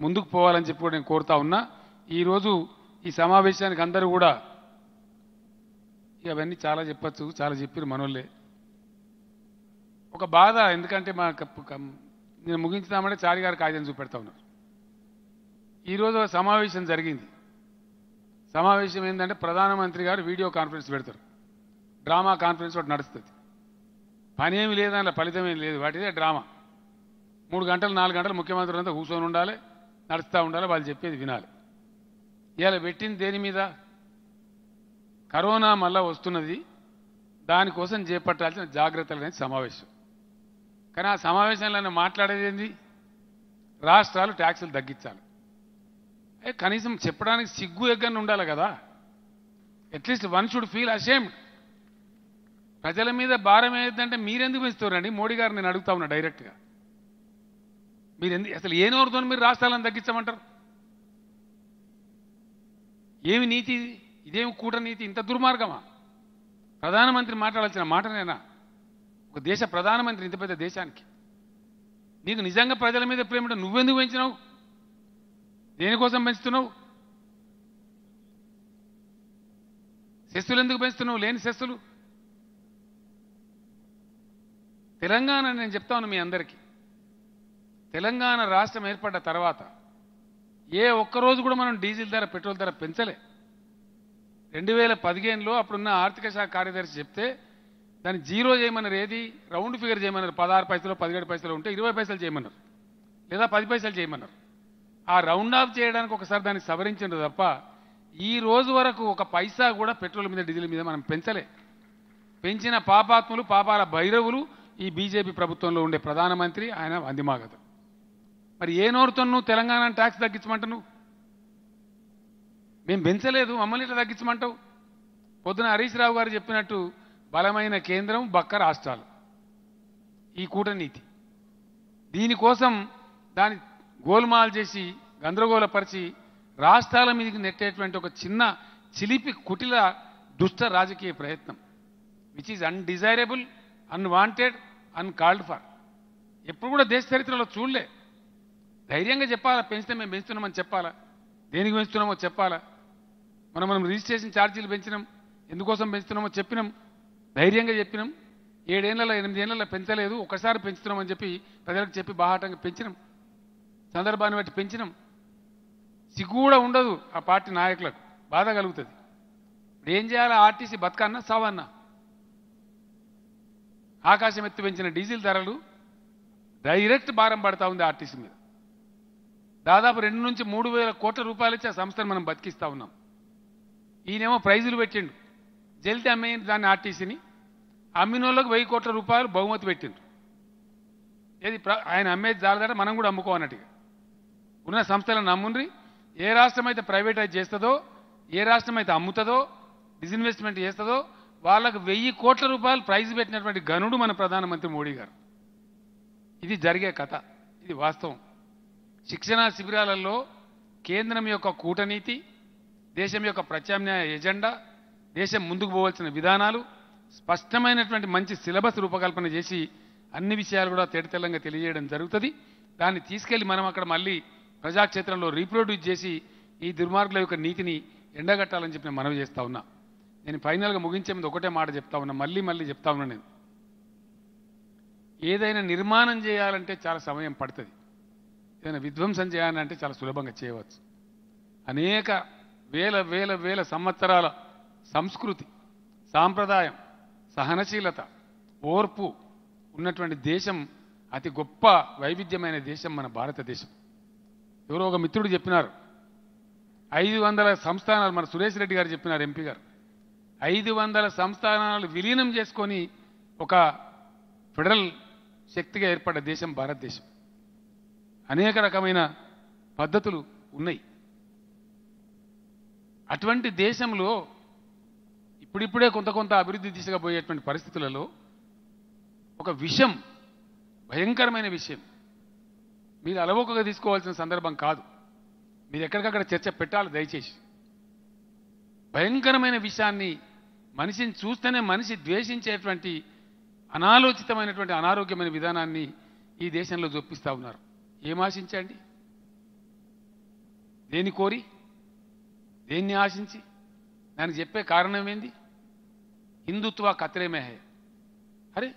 ముందుకు పోవాలని చెప్పి నేను కోరుతా ఉన్నా ఈరోజు ఈ సమావేశానికి అందరూ కూడా అవన్నీ చాలా చెప్పచ్చు చాలా చెప్పారు మనోళ్ళే ఒక బాధ ఎందుకంటే మా నేను ముగించుతామంటే చారి గారు కాగితం చూపెడతా ఉన్నారు ఈరోజు సమావేశం జరిగింది సమావేశం ఏంటంటే ప్రధానమంత్రి గారు వీడియో కాన్ఫరెన్స్ పెడతారు డ్రామా కాన్ఫరెన్స్ ఒకటి నడుస్తుంది పని లేదు లేదా ఫలితం ఏమి లేదు వాటిదే డ్రామా మూడు గంటలు నాలుగు గంటలు ముఖ్యమంత్రి అంతా కూర్చొని ఉండాలి నడుస్తూ ఉండాలి వాళ్ళు చెప్పేది వినాలి ఇలా పెట్టింది దేని మీద కరోనా మళ్ళా వస్తున్నది దానికోసం చేపట్టాల్సిన జాగ్రత్తలు అనేది సమావేశం కానీ ఆ సమావేశంలో మాట్లాడేది ఏంది రాష్ట్రాలు ట్యాక్సులు తగ్గించాలి కనీసం చెప్పడానికి సిగ్గు ఎగ్గని ఉండాలి కదా at least one should feel ashamed ప్రజల మీద భారం ఏదంటే మీరెందుకు ఇస్తారండి మోడీ గారు నేను అడుగుతా ఉన్నా డైరెక్ట్గా మీరు ఎందుకు అసలు ఏ నోరుతో మీరు రాష్ట్రాలను తగ్గించమంటారు ఏమి నీతి ఇదేమి కూటనీతి ఇంత దుర్మార్గమా ప్రధానమంత్రి మాట్లాడాల్సిన మాటనేనా ఒక దేశ ప్రధానమంత్రి ఇంత పెద్ద దేశానికి నీకు నిజంగా ప్రజల మీద ప్రేమ నువ్వెందుకు పెంచినావు దేనికోసం పెంచుతున్నావు శస్సులు ఎందుకు పెంచుతున్నావు లేని శస్సులు తెలంగాణ నేను చెప్తాను మీ అందరికీ తెలంగాణ రాష్ట్రం ఏర్పడ్డ తర్వాత ఏ ఒక్కరోజు కూడా మనం డీజిల్ ధర పెట్రోల్ ధర పెంచలే రెండు వేల పదిహేనులో అప్పుడున్న ఆర్థిక శాఖ కార్యదర్శి చెప్తే దాన్ని జీరో చేయమన్నారు ఏది రౌండ్ ఫిగర్ చేయమన్నారు పదహారు పైసలు పదిహేడు పైసలు ఉంటే ఇరవై పైసలు చేయమన్నారు లేదా పది పైసలు చేయమన్నారు ఆ రౌండ్ ఆఫ్ చేయడానికి ఒకసారి దాన్ని సవరించండు తప్ప ఈ రోజు వరకు ఒక పైసా కూడా పెట్రోల్ మీద డీజిల్ మీద మనం పెంచలే పెంచిన పాపాత్ములు పాపాల భైరవులు ఈ బీజేపీ ప్రభుత్వంలో ఉండే ప్రధానమంత్రి ఆయన అందిమాగతం మరి ఏ నోరుతో నువ్వు తెలంగాణ ట్యాక్స్ తగ్గించమంటావు మేము పెంచలేదు మమ్మల్ని ఇట్లా తగ్గించమంటావు పొద్దున హరీష్ రావు గారు చెప్పినట్టు బలమైన కేంద్రం బక్క రాష్ట్రాలు ఈ కూటనీతి దీనికోసం దాని గోల్మాల్ చేసి గందరగోళపరిచి రాష్ట్రాల మీదకి నెట్టేటువంటి ఒక చిన్న చిలిపి కుటిల దుష్ట రాజకీయ ప్రయత్నం which is undesirable unwanted uncalled for ఎప్పుడు కూడా దేశ చరిత్రలో చూడలే ధైర్యంగా చెప్పాలా పెంచితే మేము పెంచుతున్నామని చెప్పాలా దేనికి పెంచుతున్నామో చెప్పాలా మనం మనం రిజిస్ట్రేషన్ ఛార్జీలు పెంచినాం ఎందుకోసం పెంచుతున్నామో చెప్పినాం ధైర్యంగా చెప్పినాం ఎనిమిది ఏళ్ళ పెంచలేదు ఒకసారి పెంచుతున్నామని చెప్పి ప్రజలకు చెప్పి బాహాటంగా పెంచినాం సందర్భాన్ని బట్టి పెంచినాం సిగ్గు కూడా ఉండదు ఆ పార్టీ నాయకులకు బాధ కలుగుతుంది ఇప్పుడు ఏం చేయాలి ఆర్టీసీ బతకన్నా సవన్నా ఆకాశం ఎత్తు పెంచిన డీజిల్ ధరలు డైరెక్ట్ భారం పడతా ఉంది ఆర్టీసీ మీద దాదాపు రెండు నుంచి మూడు వేల కోట్ల రూపాయలు ఇచ్చి ఆ సంస్థను మనం బతికిస్తూ ఉన్నాం ఈయనేమో ప్రైజులు పెట్టిండు జల్ది అమ్మే దాన్ని ఆర్టీసీని అమ్మిన వాళ్ళకి వెయ్యి కోట్ల రూపాయలు బహుమతి పెట్టిండు ఏది ఆయన అమ్మేది జాలదట మనం కూడా అమ్ముకోవన్నట్టుగా ఉన్న సంస్థలను నమ్ముండ్రి ఏ రాష్ట్రం అయితే ప్రైవేటైజ్ చేస్తుందో ఏ రాష్ట్రం అయితే అమ్ముతుందో డిజిన్వెస్ట్మెంట్ చేస్తుందో వాళ్ళకు వెయ్యి కోట్ల రూపాయలు ప్రైజ్ పెట్టినటువంటి గనుడు మన ప్రధానమంత్రి మోడీ గారు ఇది జరిగే కథ ఇది వాస్తవం శిక్షణా శిబిరాలలో కేంద్రం యొక్క కూటనీతి దేశం యొక్క ప్రత్యామ్నాయ ఎజెండా దేశం ముందుకు పోవాల్సిన విధానాలు స్పష్టమైనటువంటి మంచి సిలబస్ రూపకల్పన చేసి అన్ని విషయాలు కూడా తేటతెల్లంగా తెలియజేయడం జరుగుతుంది దాన్ని తీసుకెళ్లి మనం అక్కడ మళ్ళీ ప్రజాక్షేత్రంలో రీప్రొడ్యూస్ చేసి ఈ దుర్మార్గుల యొక్క నీతిని ఎండగట్టాలని చెప్పి మనవి చేస్తా ఉన్నా నేను ఫైనల్గా ముగించే ముందు ఒకటే మాట చెప్తా ఉన్నా మళ్ళీ మళ్ళీ చెప్తా ఉన్నా నేను ఏదైనా నిర్మాణం చేయాలంటే చాలా సమయం పడుతుంది ఏదైనా విధ్వంసం చేయాలంటే చాలా సులభంగా చేయవచ్చు అనేక వేల వేల వేల సంవత్సరాల సంస్కృతి సాంప్రదాయం సహనశీలత ఓర్పు ఉన్నటువంటి దేశం అతి గొప్ప వైవిధ్యమైన దేశం మన భారతదేశం ఎవరో ఒక మిత్రుడు చెప్పినారు ఐదు వందల సంస్థానాలు మన సురేష్ రెడ్డి గారు చెప్పినారు ఎంపీ గారు ఐదు వందల సంస్థానాలు విలీనం చేసుకొని ఒక ఫెడరల్ శక్తిగా ఏర్పడ్డ దేశం భారతదేశం అనేక రకమైన పద్ధతులు ఉన్నాయి అటువంటి దేశంలో ఇప్పుడిప్పుడే కొంత కొంత అభివృద్ధి దిశగా పోయేటువంటి పరిస్థితులలో ఒక విషయం భయంకరమైన విషయం మీరు అలవోకగా తీసుకోవాల్సిన సందర్భం కాదు మీరు ఎక్కడికక్కడ చర్చ పెట్టాలి దయచేసి భయంకరమైన విషయాన్ని మనిషిని చూస్తేనే మనిషి ద్వేషించేటువంటి అనాలోచితమైనటువంటి అనారోగ్యమైన విధానాన్ని ఈ దేశంలో చూపిస్తూ ఉన్నారు ఏం ఆశించండి దేని కోరి దేన్ని ఆశించి దానికి చెప్పే కారణం ఏంది హిందుత్వ కత్రేమే హే అరే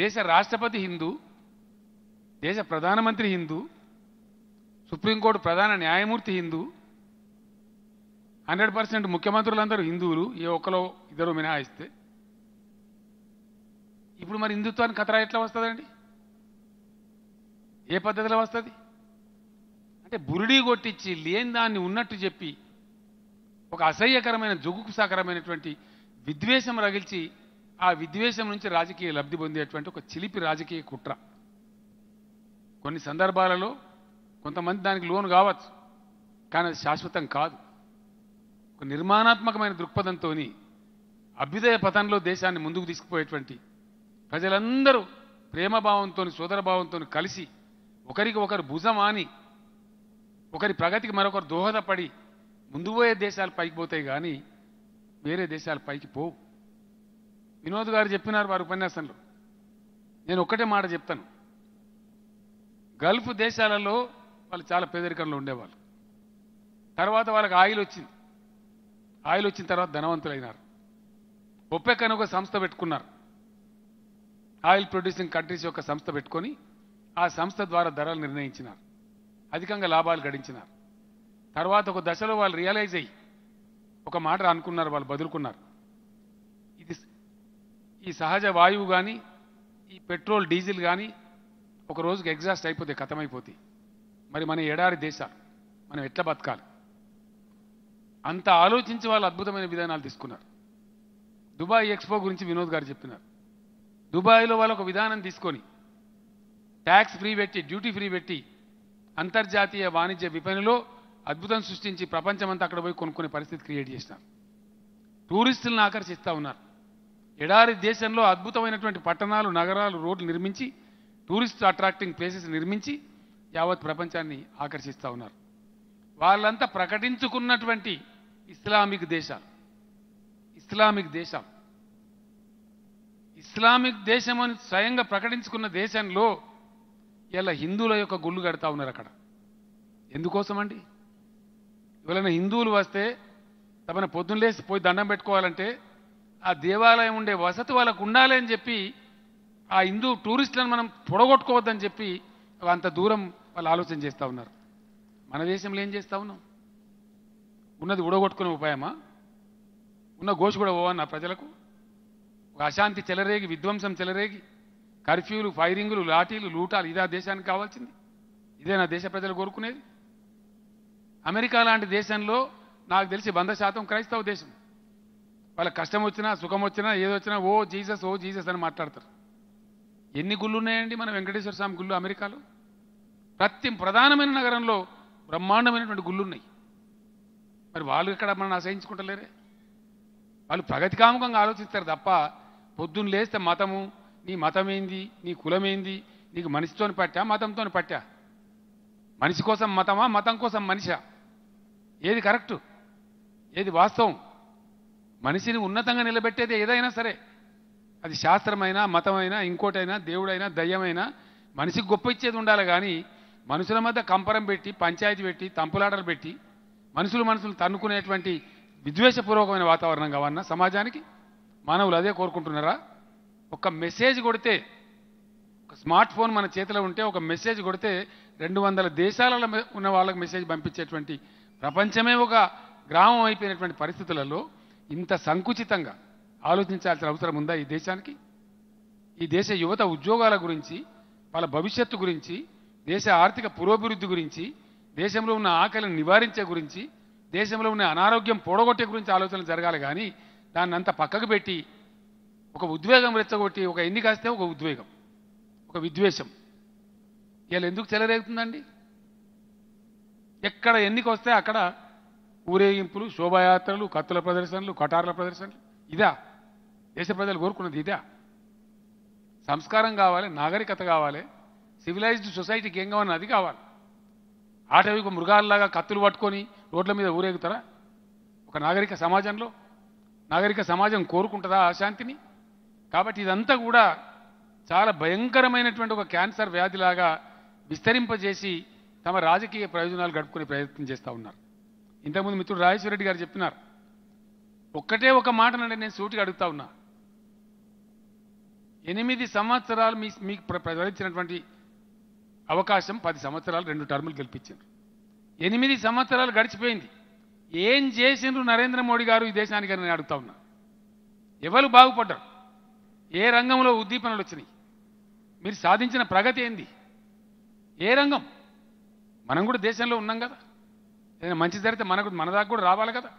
దేశ రాష్ట్రపతి హిందూ దేశ ప్రధానమంత్రి హిందూ సుప్రీంకోర్టు ప్రధాన న్యాయమూర్తి హిందూ హండ్రెడ్ పర్సెంట్ ముఖ్యమంత్రులందరూ హిందువులు ఏ ఒక్కలో ఇద్దరు మినహాయిస్తే ఇప్పుడు మరి హిందుత్వానికి కథరా ఎట్లా వస్తుందండి ఏ పద్ధతిలో వస్తుంది అంటే బురిడి కొట్టించి లేని దాన్ని ఉన్నట్టు చెప్పి ఒక అసహ్యకరమైన జుగుసాకరమైనటువంటి విద్వేషం రగిల్చి ఆ విద్వేషం నుంచి రాజకీయ లబ్ధి పొందేటువంటి ఒక చిలిపి రాజకీయ కుట్ర కొన్ని సందర్భాలలో కొంతమంది దానికి లోను కావచ్చు కానీ అది శాశ్వతం కాదు ఒక నిర్మాణాత్మకమైన దృక్పథంతో అభ్యుదయ పథంలో దేశాన్ని ముందుకు తీసుకుపోయేటువంటి ప్రజలందరూ ప్రేమభావంతో సోదరభావంతో కలిసి ఒకరికి ఒకరు భుజమాని ఒకరి ప్రగతికి మరొకరు దోహదపడి ముందు పోయే దేశాలు పైకి పోతాయి కానీ వేరే దేశాలు పైకి పోవు వినోద్ గారు చెప్పినారు వారి ఉపన్యాసంలో నేను ఒక్కటే మాట చెప్తాను గల్ఫ్ దేశాలలో వాళ్ళు చాలా పేదరికంలో ఉండేవాళ్ళు తర్వాత వాళ్ళకి ఆయిల్ వచ్చింది ఆయిల్ వచ్చిన తర్వాత ధనవంతులైనారు ఒప్పెక్కని అని ఒక సంస్థ పెట్టుకున్నారు ఆయిల్ ప్రొడ్యూసింగ్ కంట్రీస్ యొక్క సంస్థ పెట్టుకొని ఆ సంస్థ ద్వారా ధరలు నిర్ణయించినారు అధికంగా లాభాలు గడించినారు తర్వాత ఒక దశలో వాళ్ళు రియలైజ్ అయ్యి ఒక మాట అనుకున్నారు వాళ్ళు బదులుకున్నారు ఇది ఈ సహజ వాయువు కానీ ఈ పెట్రోల్ డీజిల్ కానీ ఒక రోజుకి ఎగ్జాస్ట్ అయిపోతే కథమైపోతాయి మరి మన ఎడారి దేశాలు మనం ఎట్లా బతకాలి అంత ఆలోచించి వాళ్ళు అద్భుతమైన విధానాలు తీసుకున్నారు దుబాయ్ ఎక్స్పో గురించి వినోద్ గారు చెప్పినారు దుబాయ్లో వాళ్ళు ఒక విధానం తీసుకొని ట్యాక్స్ ఫ్రీ పెట్టి డ్యూటీ ఫ్రీ పెట్టి అంతర్జాతీయ వాణిజ్య విపణిలో అద్భుతం సృష్టించి ప్రపంచమంతా అక్కడ పోయి కొనుక్కునే పరిస్థితి క్రియేట్ చేసినారు టూరిస్టులను ఆకర్షిస్తూ ఉన్నారు ఎడారి దేశంలో అద్భుతమైనటువంటి పట్టణాలు నగరాలు రోడ్లు నిర్మించి టూరిస్ట్ అట్రాక్టింగ్ ప్లేసెస్ నిర్మించి యావత్ ప్రపంచాన్ని ఆకర్షిస్తూ ఉన్నారు వాళ్ళంతా ప్రకటించుకున్నటువంటి ఇస్లామిక్ దేశాలు ఇస్లామిక్ దేశం ఇస్లామిక్ దేశం అని స్వయంగా ప్రకటించుకున్న దేశంలో ఇలా హిందువుల యొక్క గుళ్ళు కడతా ఉన్నారు అక్కడ ఎందుకోసం అండి ఎవరైనా హిందువులు వస్తే తమను పొద్దున్నలేసి పోయి దండం పెట్టుకోవాలంటే ఆ దేవాలయం ఉండే వసతి వాళ్ళకు ఉండాలి అని చెప్పి ఆ హిందూ టూరిస్టులను మనం పొడగొట్టుకోవద్దని చెప్పి అంత దూరం వాళ్ళు ఆలోచన చేస్తూ ఉన్నారు మన దేశంలో ఏం చేస్తా ఉన్నాం ఉన్నది ఉడగొట్టుకునే ఉపాయమా ఉన్న ఘోష కూడా పోవన్న ప్రజలకు ఒక అశాంతి చెలరేగి విధ్వంసం చెలరేగి కర్ఫ్యూలు ఫైరింగ్లు లాఠీలు లూటాలు ఇదా దేశానికి కావాల్సింది ఇదే నా దేశ ప్రజలు కోరుకునేది అమెరికా లాంటి దేశంలో నాకు తెలిసి వంద శాతం క్రైస్తవ దేశం వాళ్ళ కష్టం వచ్చినా సుఖం వచ్చినా ఏదో వచ్చినా ఓ జీసస్ ఓ జీసస్ అని మాట్లాడతారు ఎన్ని గుళ్ళు ఉన్నాయండి మన వెంకటేశ్వర స్వామి గుళ్ళు అమెరికాలో ప్రతి ప్రధానమైన నగరంలో బ్రహ్మాండమైనటువంటి గుళ్ళు ఉన్నాయి మరి వాళ్ళు ఇక్కడ మనం అసహించుకుంటలేరే వాళ్ళు ప్రగతికాముఖంగా ఆలోచిస్తారు తప్ప పొద్దున్న లేస్తే మతము నీ మతమేంది నీ కులమేంది నీకు మనిషితోని పట్టా మతంతో పట్టా మనిషి కోసం మతమా మతం కోసం మనిషా ఏది కరెక్టు ఏది వాస్తవం మనిషిని ఉన్నతంగా నిలబెట్టేది ఏదైనా సరే అది శాస్త్రమైనా మతమైనా ఇంకోటైనా దేవుడైనా దయ్యమైనా మనిషికి గొప్ప ఇచ్చేది ఉండాలి కానీ మనుషుల మధ్య కంపరం పెట్టి పంచాయతీ పెట్టి తంపులాటలు పెట్టి మనుషులు మనుషులు తన్నుకునేటువంటి విద్వేషపూర్వకమైన వాతావరణం కావన్న సమాజానికి మానవులు అదే కోరుకుంటున్నారా ఒక మెసేజ్ కొడితే ఒక స్మార్ట్ ఫోన్ మన చేతిలో ఉంటే ఒక మెసేజ్ కొడితే రెండు వందల దేశాలలో ఉన్న వాళ్ళకు మెసేజ్ పంపించేటువంటి ప్రపంచమే ఒక గ్రామం అయిపోయినటువంటి పరిస్థితులలో ఇంత సంకుచితంగా ఆలోచించాల్సిన అవసరం ఉందా ఈ దేశానికి ఈ దేశ యువత ఉద్యోగాల గురించి వాళ్ళ భవిష్యత్తు గురించి దేశ ఆర్థిక పురోభివృద్ధి గురించి దేశంలో ఉన్న ఆకలిని నివారించే గురించి దేశంలో ఉన్న అనారోగ్యం పొడగొట్టే గురించి ఆలోచనలు జరగాలి కానీ దాన్ని అంత పక్కకు పెట్టి ఒక ఉద్వేగం రెచ్చగొట్టి ఒక ఎన్ని కాస్తే ఒక ఉద్వేగం ఒక విద్వేషం ఇలా ఎందుకు చెలరేగుతుందండి ఎక్కడ ఎన్నికి వస్తే అక్కడ ఊరేగింపులు శోభాయాత్రలు కత్తుల ప్రదర్శనలు కటార్ల ప్రదర్శనలు ఇదా దేశ ప్రజలు కోరుకున్నది ఇదా సంస్కారం కావాలి నాగరికత కావాలి సివిలైజ్డ్ సొసైటీకి ఏం కావాలి అది కావాలి ఆటవిక మృగాల్లాగా కత్తులు పట్టుకొని రోడ్ల మీద ఊరేగుతారా ఒక నాగరిక సమాజంలో నాగరిక సమాజం కోరుకుంటుందా అశాంతిని కాబట్టి ఇదంతా కూడా చాలా భయంకరమైనటువంటి ఒక క్యాన్సర్ వ్యాధిలాగా విస్తరింపజేసి తమ రాజకీయ ప్రయోజనాలు గడుపుకునే ప్రయత్నం చేస్తూ ఉన్నారు ఇంతకుముందు మిత్రుడు రాజేశ్వర రెడ్డి గారు చెప్పినారు ఒక్కటే ఒక మాట నండి నేను సూటిగా అడుగుతా ఉన్నా ఎనిమిది సంవత్సరాలు మీ మీకు ప్రదర్శించినటువంటి అవకాశం పది సంవత్సరాలు రెండు టర్ములు గెలిపించారు ఎనిమిది సంవత్సరాలు గడిచిపోయింది ఏం చేసిండ్రు నరేంద్ర మోడీ గారు ఈ దేశానికి నేను అడుగుతా ఉన్నా ఎవరు బాగుపడ్డారు ఏ రంగంలో ఉద్దీపనలు వచ్చినాయి మీరు సాధించిన ప్రగతి ఏంది ఏ రంగం మనం కూడా దేశంలో ఉన్నాం కదా ఏదైనా మంచి జరిగితే మనకు మన దాకా కూడా రావాలి కదా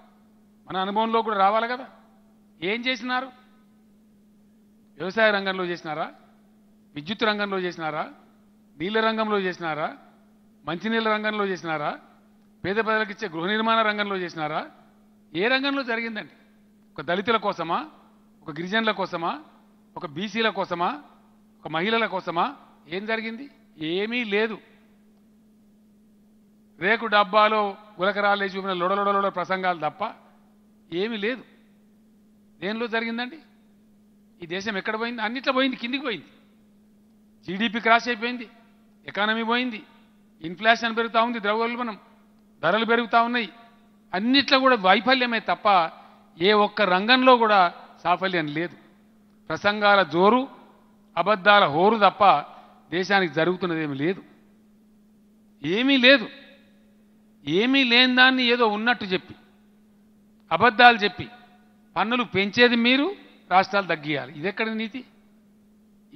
మన అనుభవంలో కూడా రావాలి కదా ఏం చేసినారు వ్యవసాయ రంగంలో చేసినారా విద్యుత్ రంగంలో చేసినారా నీళ్ళ రంగంలో చేసినారా మంచినీళ్ళ రంగంలో చేసినారా పేద ప్రజలకు ఇచ్చే గృహ నిర్మాణ రంగంలో చేసినారా ఏ రంగంలో జరిగిందండి ఒక దళితుల కోసమా ఒక గిరిజనుల కోసమా ఒక బీసీల కోసమా ఒక మహిళల కోసమా ఏం జరిగింది ఏమీ లేదు రేకు డబ్బాలో గులకరాలే చూపిన లొడలొడలొడ ప్రసంగాలు తప్ప ఏమీ లేదు దేనిలో జరిగిందండి ఈ దేశం ఎక్కడ పోయింది అన్నిట్లో పోయింది కిందికి పోయింది జీడిపి క్రాష్ అయిపోయింది ఎకానమీ పోయింది ఇన్ఫ్లేషన్ పెరుగుతూ ఉంది ద్రవ్యోల్బణం ధరలు పెరుగుతూ ఉన్నాయి అన్నిట్లో కూడా వైఫల్యమే తప్ప ఏ ఒక్క రంగంలో కూడా సాఫల్యం లేదు ప్రసంగాల జోరు అబద్ధాల హోరు తప్ప దేశానికి జరుగుతున్నదేమీ లేదు ఏమీ లేదు ఏమీ లేని దాన్ని ఏదో ఉన్నట్టు చెప్పి అబద్ధాలు చెప్పి పన్నులు పెంచేది మీరు రాష్ట్రాలు తగ్గియాలి ఇదెక్కడ నీతి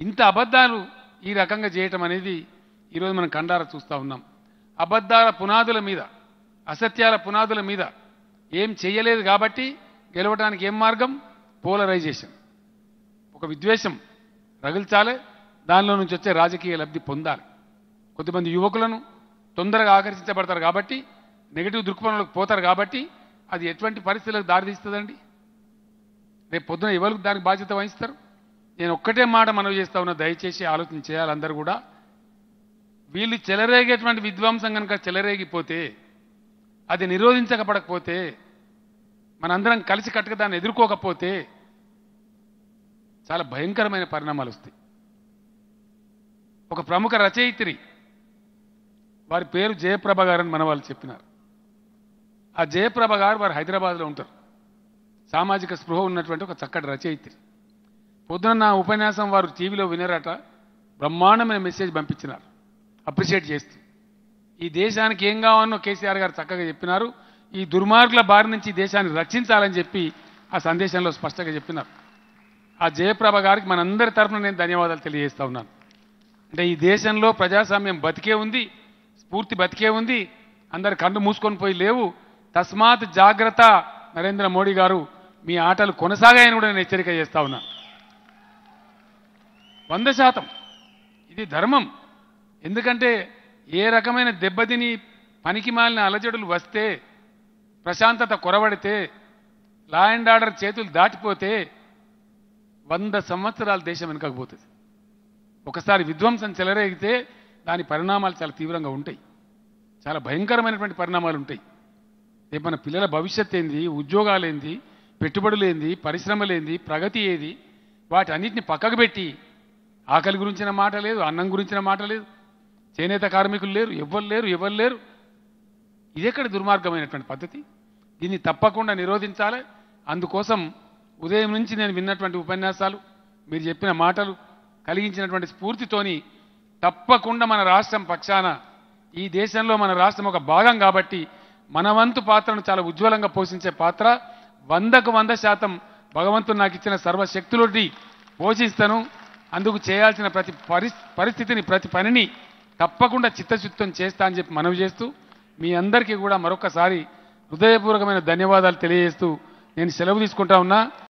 ఇంత అబద్ధాలు ఈ రకంగా చేయటం అనేది ఈరోజు మనం కండార చూస్తూ ఉన్నాం అబద్ధాల పునాదుల మీద అసత్యాల పునాదుల మీద ఏం చేయలేదు కాబట్టి గెలవడానికి ఏం మార్గం పోలరైజేషన్ ఒక విద్వేషం రగిల్చాలి దానిలో నుంచి వచ్చే రాజకీయ లబ్ధి పొందాలి కొద్దిమంది యువకులను తొందరగా ఆకర్షించబడతారు కాబట్టి నెగిటివ్ దృక్పథంలోకి పోతారు కాబట్టి అది ఎటువంటి పరిస్థితులకు దారితీస్తుందండి రేపు పొద్దున ఎవరికి దానికి బాధ్యత వహిస్తారు నేను ఒక్కటే మాట మనవి చేస్తా ఉన్నా దయచేసి ఆలోచన చేయాలి అందరూ కూడా వీళ్ళు చెలరేగేటువంటి విధ్వంసం కనుక చెలరేగిపోతే అది నిరోధించకపడకపోతే మనందరం కలిసి కట్టుకు దాన్ని ఎదుర్కోకపోతే చాలా భయంకరమైన పరిణామాలు వస్తాయి ఒక ప్రముఖ రచయిత్రి వారి పేరు జయప్రభ గారు అని మన వాళ్ళు చెప్పినారు ఆ జయప్రభ గారు వారు హైదరాబాద్లో ఉంటారు సామాజిక స్పృహ ఉన్నటువంటి ఒక చక్కటి రచయిత్రి పొద్దున నా ఉపన్యాసం వారు టీవీలో వినరట బ్రహ్మాండమైన మెసేజ్ పంపించినారు అప్రిషియేట్ చేస్తూ ఈ దేశానికి ఏం కావాలనో కేసీఆర్ గారు చక్కగా చెప్పినారు ఈ దుర్మార్గుల బారి నుంచి దేశాన్ని రక్షించాలని చెప్పి ఆ సందేశంలో స్పష్టంగా చెప్పినారు ఆ జయప్రభ గారికి మనందరి తరఫున నేను ధన్యవాదాలు తెలియజేస్తా ఉన్నాను అంటే ఈ దేశంలో ప్రజాస్వామ్యం బతికే ఉంది స్ఫూర్తి బతికే ఉంది అందరు కళ్ళు మూసుకొని పోయి లేవు తస్మాత్ జాగ్రత్త నరేంద్ర మోడీ గారు మీ ఆటలు కొనసాగాయని కూడా నేను హెచ్చరిక చేస్తా ఉన్నా వంద శాతం ఇది ధర్మం ఎందుకంటే ఏ రకమైన దెబ్బతిని పనికి మాలిన అలజడులు వస్తే ప్రశాంతత కొరబడితే లా అండ్ ఆర్డర్ చేతులు దాటిపోతే వంద సంవత్సరాల దేశం వెనకకపోతుంది ఒకసారి విధ్వంసం చెలరేగితే దాని పరిణామాలు చాలా తీవ్రంగా ఉంటాయి చాలా భయంకరమైనటువంటి పరిణామాలు ఉంటాయి రేపు మన పిల్లల భవిష్యత్ ఏంది ఉద్యోగాలేంది పరిశ్రమలు ఏంది ప్రగతి ఏది వాటి అన్నిటిని పక్కకు పెట్టి ఆకలి గురించిన మాట లేదు అన్నం గురించిన మాట లేదు చేనేత కార్మికులు లేరు ఎవ్వరు లేరు ఎవరు లేరు ఎక్కడ దుర్మార్గమైనటువంటి పద్ధతి దీన్ని తప్పకుండా నిరోధించాలి అందుకోసం ఉదయం నుంచి నేను విన్నటువంటి ఉపన్యాసాలు మీరు చెప్పిన మాటలు కలిగించినటువంటి స్ఫూర్తితోని తప్పకుండా మన రాష్ట్రం పక్షాన ఈ దేశంలో మన రాష్ట్రం ఒక భాగం కాబట్టి మన వంతు పాత్రను చాలా ఉజ్వలంగా పోషించే పాత్ర వందకు వంద శాతం భగవంతుడు నాకు ఇచ్చిన సర్వశక్తులొడ్డి పోషిస్తాను అందుకు చేయాల్సిన ప్రతి పరిస్థితిని ప్రతి పనిని తప్పకుండా చిత్తశుద్ధం చేస్తా అని చెప్పి మనవి చేస్తూ మీ అందరికీ కూడా మరొకసారి హృదయపూర్వకమైన ధన్యవాదాలు తెలియజేస్తూ నేను సెలవు తీసుకుంటా ఉన్నా